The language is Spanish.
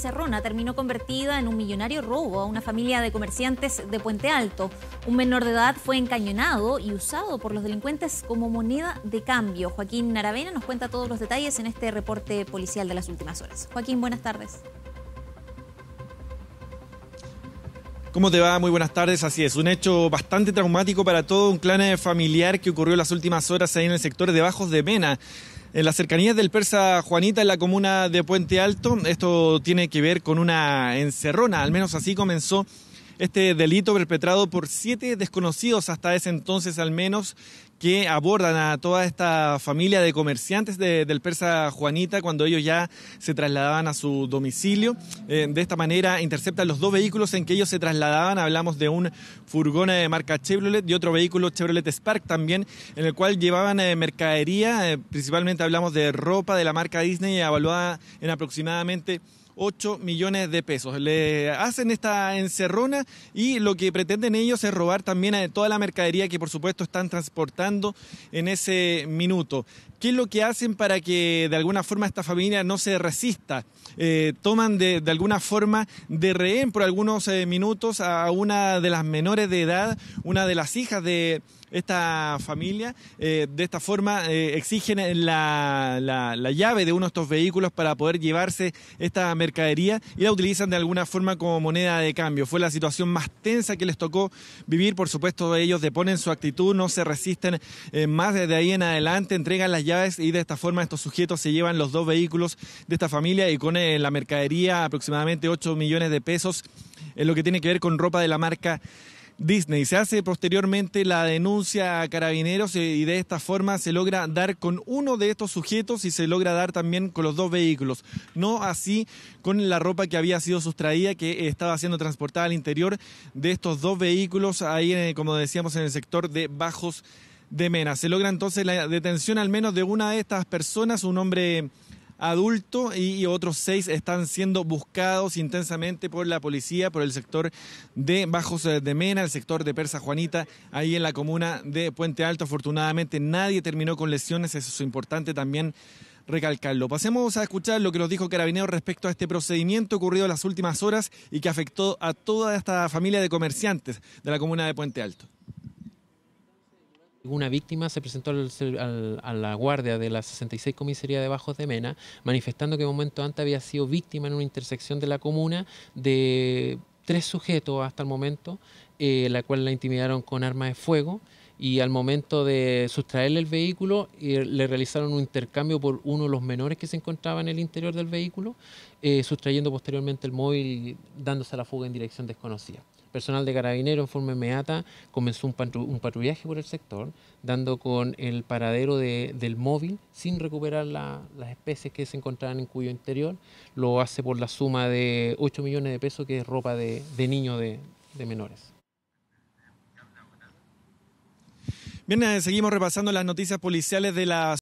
Serrona terminó convertida en un millonario robo a una familia de comerciantes de Puente Alto. Un menor de edad fue encañonado y usado por los delincuentes como moneda de cambio. Joaquín Naravena nos cuenta todos los detalles en este reporte policial de las últimas horas. Joaquín, buenas tardes. ¿Cómo te va? Muy buenas tardes. Así es, un hecho bastante traumático para todo un clan familiar que ocurrió las últimas horas ahí en el sector de Bajos de Mena. En las cercanías del Persa Juanita, en la comuna de Puente Alto, esto tiene que ver con una encerrona, al menos así comenzó este delito perpetrado por siete desconocidos hasta ese entonces al menos que abordan a toda esta familia de comerciantes del persa Juanita cuando ellos ya se trasladaban a su domicilio. Eh, de esta manera interceptan los dos vehículos en que ellos se trasladaban. Hablamos de un furgón de eh, marca Chevrolet y otro vehículo Chevrolet Spark también, en el cual llevaban eh, mercadería, principalmente hablamos de ropa de la marca Disney, evaluada en aproximadamente 8 millones de pesos. Le hacen esta encerrona y lo que pretenden ellos es robar también toda la mercadería que por supuesto están transportando en ese minuto. ¿Qué es lo que hacen para que de alguna forma esta familia no se resista? Eh, toman de, alguna forma de rehén por algunos eh, minutos a una de las menores de edad, una de las hijas de esta familia. Eh, de esta forma exigen la, la llave de uno de estos vehículos para poder llevarse esta mercadería mercadería y la utilizan de alguna forma como moneda de cambio. Fue la situación más tensa que les tocó vivir. Por supuesto, ellos deponen su actitud, no se resisten eh, más desde ahí en adelante, entregan las llaves y de esta forma estos sujetos se llevan los dos vehículos de esta familia y con eh, la mercadería aproximadamente 8 millones de pesos en lo que tiene que ver con ropa de la marca Disney. Se hace posteriormente la denuncia a carabineros y de esta forma se logra dar con uno de estos sujetos y se logra dar también con los dos vehículos. No así con la ropa que había sido sustraída, que estaba siendo transportada al interior de estos dos vehículos, ahí eh, como decíamos en el sector de Bajos de Mena. Se logra entonces la detención al menos de una de estas personas, un hombre adulto y otros seis están siendo buscados intensamente por la policía, por el sector de Bajos eh, de Mena, el sector de Persa Juanita, ahí en la comuna de Puente Alto. Afortunadamente nadie terminó con lesiones, eso es importante también recalcarlo. Pasemos a escuchar lo que nos dijo Carabineros respecto a este procedimiento ocurrido en las últimas horas y que afectó a toda esta familia de comerciantes de la comuna de Puente Alto una víctima se presentó a la guardia de la 66 Comisaría de Bajos de Mena, manifestando que un momento antes había sido víctima en una intersección de la comuna de tres sujetos hasta el momento, eh, la cual la intimidaron con armas de fuego y al momento de sustraerle el vehículo eh, le realizaron un intercambio por uno de los menores que se encontraba en el interior del vehículo, eh, sustrayendo posteriormente el móvil y dándose a la fuga en dirección desconocida personal de carabinero en forma inmediata comenzó un, patrullaje por el sector, dando con el paradero del móvil sin recuperar las especies que se encontraban en cuyo interior. Lo hace por la suma de 8 millones de pesos, que es ropa de, niños de, de menores. Bien, eh, seguimos repasando las noticias policiales de la